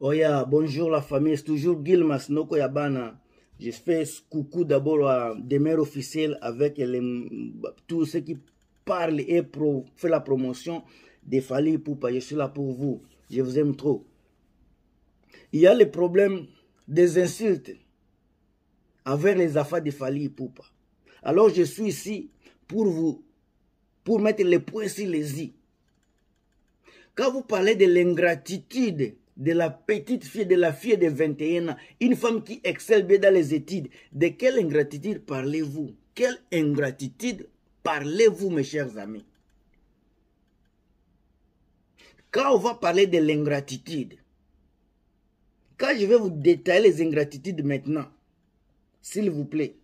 Oh yeah, bonjour la famille, c'est toujours Gilmas Noko Yabana. Je fais coucou d'abord à des maires avec tous ceux qui parlent et pro, fait la promotion de Fali Poupa. Je suis là pour vous. Je vous aime trop. Il y a le problème des insultes avec les affaires des Fali Poupa. Alors je suis ici pour vous, pour mettre les points sur les i. Quand vous parlez de l'ingratitude de la petite fille, de la fille de 21 ans, une femme qui excelle bien dans les études. De quelle ingratitude parlez-vous Quelle ingratitude parlez-vous, mes chers amis Quand on va parler de l'ingratitude, quand je vais vous détailler les ingratitudes maintenant, s'il vous plaît,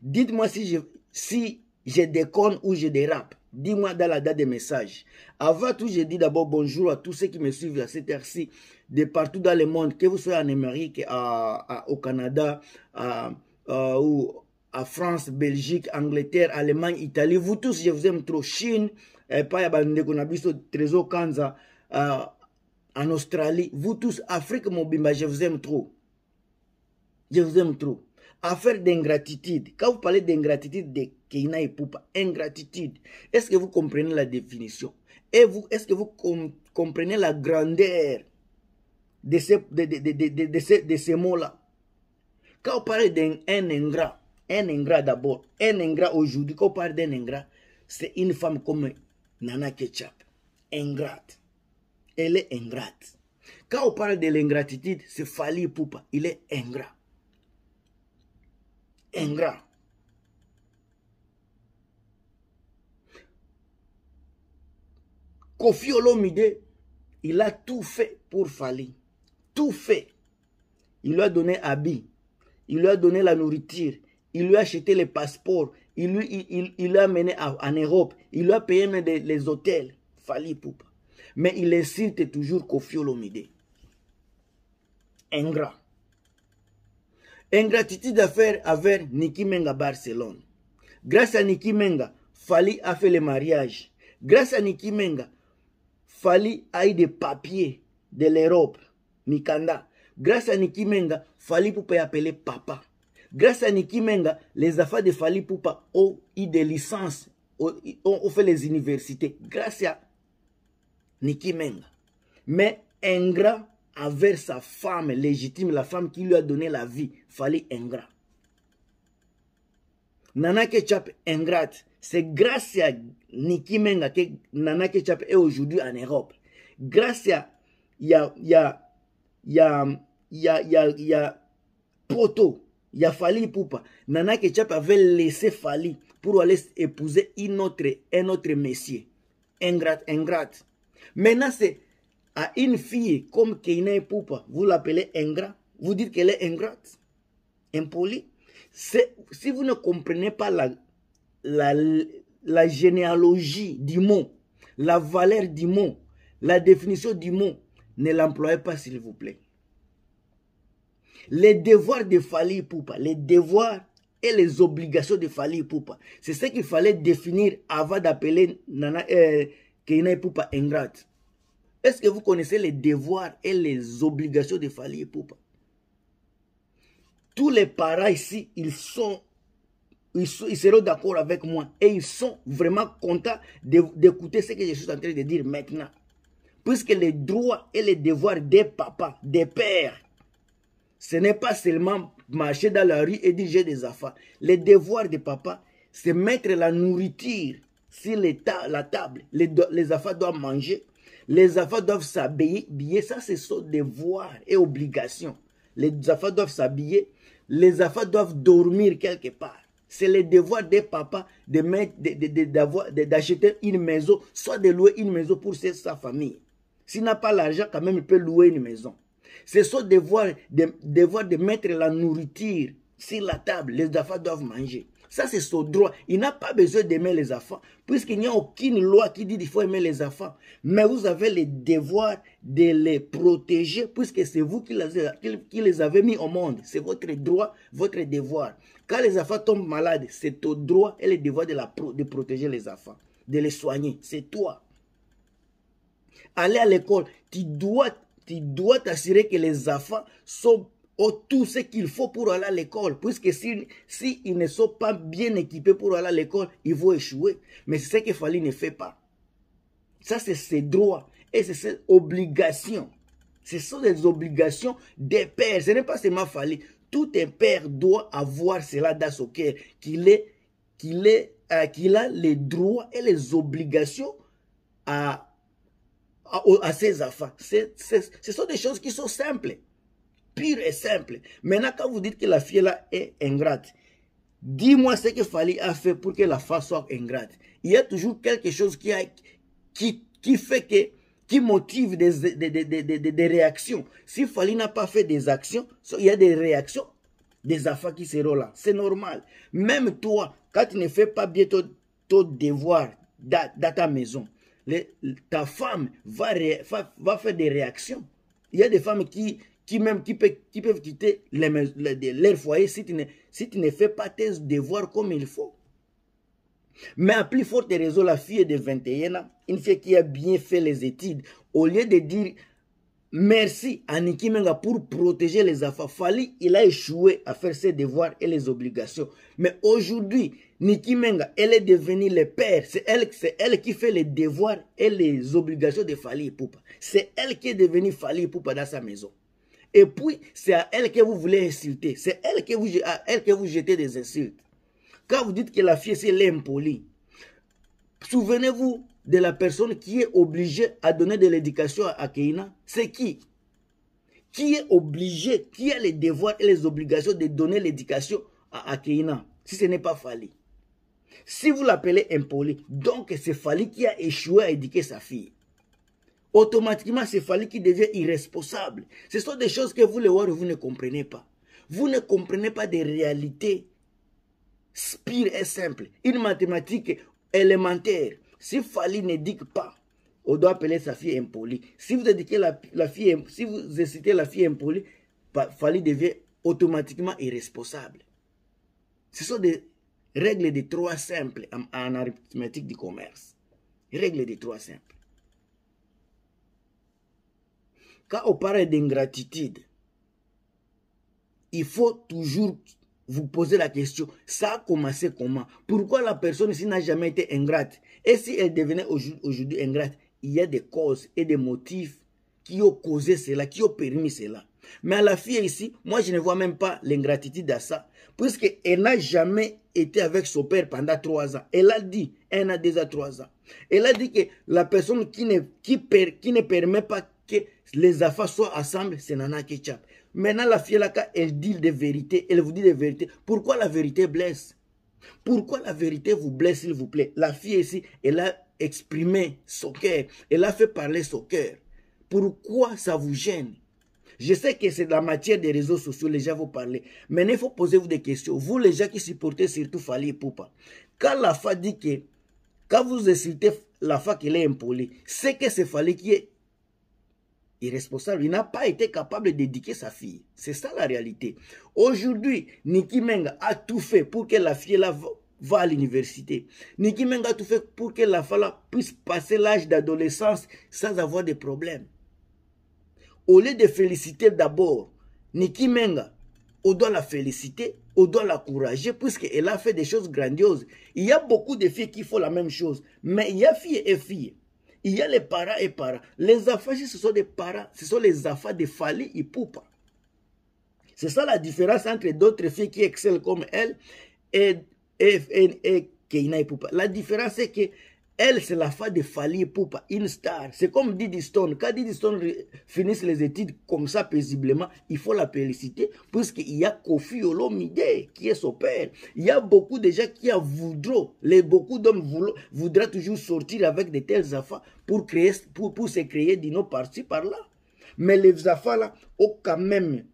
dites-moi si je, si je déconne ou je dérape. Dis-moi dans la date des messages. Avant tout, je dis d'abord bonjour à tous ceux qui me suivent à cette heure-ci, de partout dans le monde, que vous soyez en Amérique, au Canada, à, ou à France, Belgique, Angleterre, Allemagne, Italie. Vous tous, je vous aime trop. Chine, eh, Trésor Kanza, en Australie. Vous tous, Afrique, mon bimba, je vous aime trop. Je vous aime trop affaire d'ingratitude. Quand vous parlez d'ingratitude de Keina et Poupa, ingratitude, est-ce que vous comprenez la définition est-ce que vous comprenez la grandeur de ces, de, de, de, ces mots-là Quand vous parlez d'un ingrat, un ingrat d'abord, un ingrat aujourd'hui, quand vous parlez d'un ingrat, c'est une femme comme Nana Ketchup, ingrate. Elle est ingrate. Quand on parle de l'ingratitude, c'est Fali Poupa, il est ingrat ingrat. Kofi il a tout fait pour Fali. Tout fait. Il lui a donné habit. Il lui a donné la nourriture. Il lui a acheté les passeports. Il lui, a mené en Europe. Il lui a payé les hôtels. Fali Poupa. Mais il insiste toujours Kofi Olomide. Ingrat. ingratitude à faire avec Niki Menga Barcelone. Grâce à Niki Menga, Fali a fait le mariage. Grâce à Niki Menga, Fali a eu des papiers de l'Europe, Mikanda. Grâce à Niki Menga, Fali Poupa est appelé papa. Grâce à Niki Menga, les affaires de Fali Poupa ont eu des licences, ont, ont fait les universités. Grâce à Niki Menga. Mais ingrat avec sa femme légitime, la femme qui lui a donné la vie. Fallait ingrat. Nana Ketchup ingrate. C'est grâce à Niki Menga que Nana Ketchup est aujourd'hui en Europe. Grâce à Ya. y a, Ya y a, y Fali Poupa. Nana Ketchup avait laissé Fali pour aller épouser une autre, un autre messier. Ingrate, ingrate. Maintenant, c'est à une fille comme Keina et vous l'appelez ingrat, vous dites qu'elle est ingrate, impolie. Si vous ne comprenez pas la, généalogie du mot, la valeur du mot, la définition du mot, ne l'employez pas s'il vous plaît. Les devoirs de Fali Poupa, les devoirs et les obligations de Fali Poupa, c'est ce qu'il fallait définir avant d'appeler Nana euh, Poupa ingrate. Est-ce que vous connaissez les devoirs et les obligations de Fali et Poupa Tous les parents ici, ils sont ils, seront d'accord avec moi et ils sont vraiment contents d'écouter ce que je suis en train de dire maintenant. Puisque les droits et les devoirs des papas, des pères, ce n'est pas seulement marcher dans la rue et dire j'ai des affaires. Les devoirs des papas, c'est mettre la nourriture sur la table. Les, les affaires doivent manger les enfants doivent s'habiller. Ça, c'est son devoir et obligation. Les enfants doivent s'habiller. Les enfants doivent dormir quelque part. C'est le devoir des papas de d'acheter de, une maison, soit de louer une maison pour sa famille. S'il n'a pas l'argent, quand même, il peut louer une maison. C'est son devoir de, devoir de mettre la nourriture sur la table. Les enfants doivent manger. Ça, c'est son droit. Il n'a pas besoin d'aimer les enfants, puisqu'il n'y a aucune loi qui dit qu'il faut aimer les enfants. Mais vous avez le devoir de les protéger, puisque c'est vous qui les, avez mis au monde. C'est votre droit, votre devoir. Quand les enfants tombent malades, c'est ton droit et le devoir de, protéger les enfants, de les soigner. C'est toi. Aller à l'école, tu dois tu dois t'assurer que les enfants sont ont oh, tout ce qu'il faut pour aller à l'école. Puisque s'ils si, ne sont pas bien équipés pour aller à l'école, ils vont échouer. Mais c'est ce que Fali ne fait pas. Ça, c'est ses droits et c'est ses obligations. Ce sont des obligations des pères. Ce n'est pas seulement Fali. Tout un père doit avoir cela dans son cœur, qu'il est, euh, qu'il a les droits et les obligations à, à, ses enfants. ce sont des choses qui sont simples pure et simple. Maintenant, quand vous dites que la fille là est ingrate, dis-moi ce que Fali a fait pour que la femme soit ingrate. Il y a toujours quelque chose qui, qui, qui fait que qui motive des, des, des, des réactions. Si Fali n'a pas fait des actions, il y a des réactions, des affaires qui seront là. C'est normal. Même toi, quand tu ne fais pas bien ton devoir dans, ta maison, les, ta femme va, va faire des réactions. Il y a des femmes qui, qui même qui peuvent, qui peuvent quitter les, les, leur foyer si tu, ne, si tu fais pas tes devoirs comme il faut. Mais à plus forte raison, la fille de 21 ans, une fille qui a bien fait les études, au lieu de dire merci à Niki Menga pour protéger les affaires, Fali, il a échoué à faire ses devoirs et les obligations. Mais aujourd'hui, Niki Menga, elle est devenue le père. C'est elle, elle qui fait les devoirs et les obligations de Fali Poupa. C'est elle qui est devenue Fali Poupa dans sa maison. Et puis, c'est à elle que vous voulez insulter. C'est elle que vous, à elle que vous jetez des insultes. Quand vous dites que la fille, c'est l'impolie, souvenez-vous de la personne qui est obligée à donner de l'éducation à Akeina. C'est qui Qui est obligé, qui a les devoirs et les obligations de donner l'éducation à Akeina, si ce n'est pas Fali Si vous l'appelez impoli, donc c'est Fali qui a échoué à éduquer sa fille automatiquement c'est Fali qui devient irresponsable. Ce sont des choses que vous, les voir, vous ne comprenez pas. Vous ne comprenez pas des réalités Spire est simple, Une mathématique élémentaire. Si Fali n'édique pas, on doit appeler sa fille impolie. Si vous édiquez la, fille, si vous incitez la fille impolie, Fali devient automatiquement irresponsable. Ce sont des règles de trois simples en, arithmétique du commerce. Règles de trois simples. quand on parle d'ingratitude, il faut toujours vous poser la question, ça a commencé comment Pourquoi la personne ici n'a jamais été ingrate Et si elle devenait aujourd'hui ingrate, il y a des causes et des motifs qui ont causé cela, qui ont permis cela. Mais à la fille ici, moi je ne vois même pas l'ingratitude à ça, puisqu'elle n'a jamais été avec son père pendant trois ans. Elle a dit, elle a déjà trois ans. Elle a dit que la personne qui qui ne permet pas que les affaires soient ensemble, c'est Nana ketchup. Maintenant, la fille là, elle dit des vérités, elle vous dit des vérités. Pourquoi la vérité blesse Pourquoi la vérité vous blesse, s'il vous plaît La fille ici, elle a exprimé son cœur, elle a fait parler son cœur. Pourquoi ça vous gêne je sais que c'est la matière des réseaux sociaux, les gens vous parlent. Maintenant, il faut poser vous des questions. Vous, les gens qui supportez surtout Fali et Poupa. Quand la FA dit que, quand vous insultez la FA qu'elle est impolie, c'est que c'est Fali qui est il n'a pas été capable d'éduquer sa fille. C'est ça la réalité. Aujourd'hui, Niki Menga a tout fait pour que la fille la va à l'université. Niki Menga a tout fait pour que la fille puisse passer l'âge d'adolescence sans avoir de problème. Au lieu de féliciter d'abord Niki Menga, on doit la féliciter, on doit la puisque puisqu'elle a fait des choses grandioses. Il y a beaucoup de filles qui font la même chose, mais il y a filles et filles il y a les paras et paras. Les affaires, ce sont des paras, ce sont les affaires de Fali et Poupa. C'est ça la différence entre d'autres filles qui excellent comme elle et, Keina et Poupa. La différence, c'est que elle, c'est la femme de Fali Poupa, une star. C'est comme Didi Stone. Quand Didi Stone finisse les études comme ça, paisiblement, il faut la féliciter, puisqu'il y a Kofi Olomide qui est son père. Il y a beaucoup de gens qui voudront, les, beaucoup d'hommes voudraient toujours sortir avec de telles affaires pour, créer, pour, se créer d'une autre par-là. Mais les affaires là, ont quand même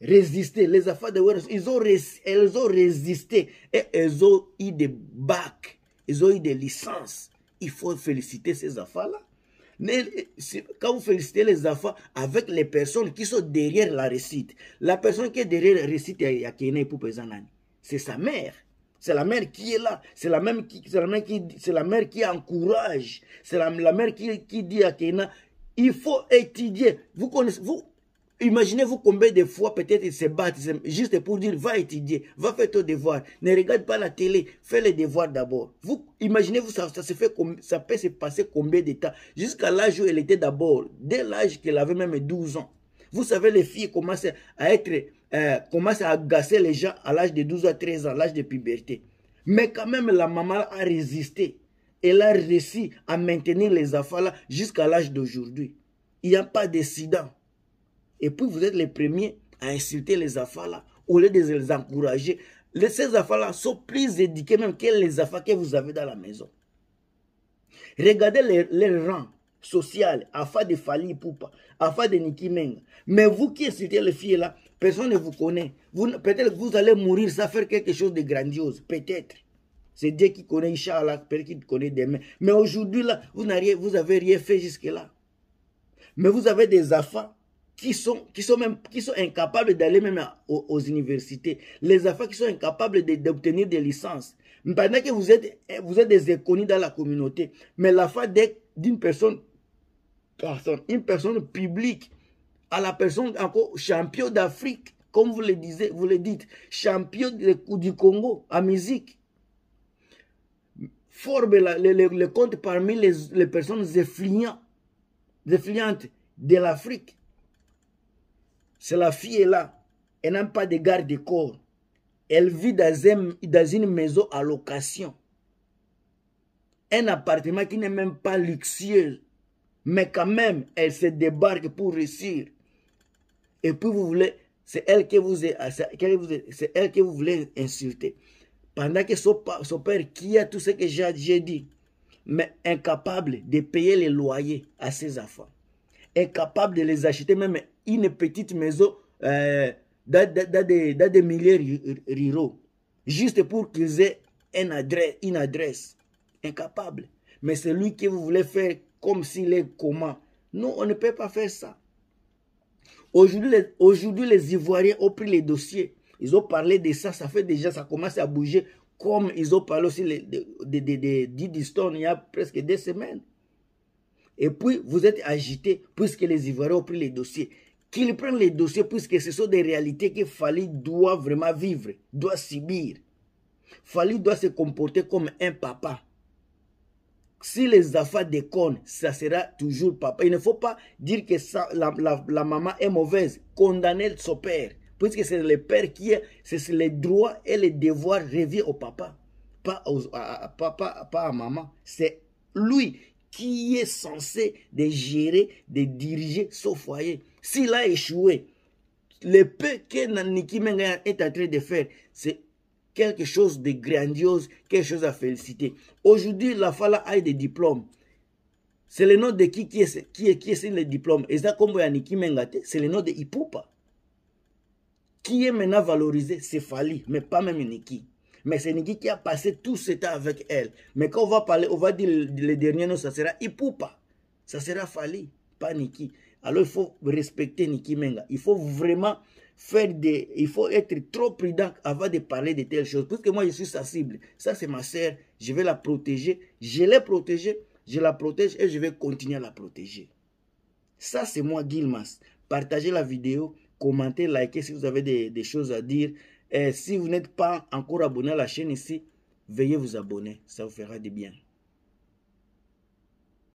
résisté. Les affaires de ils ont elles ont résisté et elles ont eu des bacs, elles ont eu des licences il faut féliciter ces affaires là Quand vous félicitez les affaires avec les personnes qui sont derrière la récite, la personne qui est derrière la récite à c'est sa mère. C'est la mère qui est là. C'est la, même qui, la, mère, qui, la mère qui encourage. C'est la, mère qui, qui dit à Kéna il faut étudier. Vous connaissez, vous, Imaginez-vous combien de fois peut-être ils se battent juste pour dire va étudier, va faire ton devoir, ne regarde pas la télé, fais les devoirs d'abord. Vous imaginez-vous ça, se fait ça peut se passer combien de temps jusqu'à l'âge où elle était d'abord, dès l'âge qu'elle avait même 12 ans. Vous savez les filles commencent à être euh, commencent à agacer les gens à l'âge de 12 à 13 ans, l'âge de puberté. Mais quand même la maman a résisté. Elle a réussi à maintenir les enfants jusqu'à l'âge d'aujourd'hui. Il n'y a pas d'incident. Et puis vous êtes les premiers à insulter les affaires-là, au lieu de les encourager. Ces affaires-là sont plus éduquées même que les affaires que vous avez dans la maison. Regardez les, rangs sociaux, affaires de Fali Poupa, affaires de Niki Mais vous qui insultez les filles là, personne ne vous connaît. peut-être que vous allez mourir sans faire quelque chose de grandiose. Peut-être. C'est Dieu qui connaît Inch'Allah, peut-être qu'il connaît demain. Mais aujourd'hui là, vous n'avez rien fait jusque-là. Mais vous avez des affaires qui sont, qui sont, même, qui sont incapables d'aller même aux, universités, les enfants qui sont incapables d'obtenir des licences. Pendant que vous êtes, eh, vous êtes des inconnus dans la communauté, mais la d'une personne, personne, une personne publique, à la personne encore champion d'Afrique, comme vous le, disiez, vous le dites, champion du Congo à musique. forme le, compte parmi les, personnes effluentes de l'Afrique. C'est la fille est là. Elle n'a pas de garde corps. Elle vit dans, une maison à location. Un appartement qui n'est même pas luxueux. Mais quand même, elle se débarque pour réussir. Et puis vous voulez, c'est elle que vous, ah, c'est elle que vous voulez insulter. Pendant que son, son père, qui a tout ce que j'ai dit, mais incapable de payer les loyers à ses enfants, incapable de les acheter même une petite maison euh, dans, des, milliers de milliers ruraux, juste pour qu'ils aient une adresse, Incapable. Mais c'est lui qui voulez faire comme s'il est comment. Non, on ne peut pas faire ça. Aujourd'hui, les, les Ivoiriens ont pris les dossiers. Ils ont parlé de ça, ça fait déjà, ça commence à bouger. Comme ils ont parlé aussi de, de, de, il y a presque deux semaines. Et puis, vous êtes agité puisque les Ivoiriens ont pris les dossiers qu'il prenne les dossiers puisque ce sont des réalités que Fali doit vraiment vivre, doit subir. Fali doit se comporter comme un papa. Si les affaires déconnent, ça sera toujours papa. Il ne faut pas dire que la, maman est mauvaise. Condamner son père. Puisque c'est le père qui est, c'est les droits et les devoirs revient au papa. Pas, à, pas à maman. C'est lui qui est censé de gérer, de diriger son foyer. S'il a échoué, le peu que Niki Menga est en train de faire, c'est quelque chose de grandiose, quelque chose à féliciter. Aujourd'hui, la Fala a des diplômes. C'est le nom de qui qui est, qui est, qui le diplôme. Et ça, Niki Menga, c'est le nom de Ipupa. Qui est maintenant valorisé, c'est Fali, mais pas même Niki. Mais c'est Niki qui a passé tout ce temps avec elle. Mais quand on va parler, on va dire le dernier nom, ça sera Ipupa. Ça sera Fali, pas Niki. Alors il faut respecter Niki Menga. Il faut vraiment faire des... Il faut être trop prudent avant de parler de telles choses. Parce que moi, je suis sa cible. Ça, c'est ma sœur. Je vais la protéger. Je l'ai protégée. Je la protège et je vais continuer à la protéger. Ça, c'est moi, Gilmas. Partagez la vidéo, commentez, likez si vous avez des choses à dire. Et eh, si vous n'êtes pas encore abonné à la chaîne ici, veuillez vous abonner, ça vous fera du bien.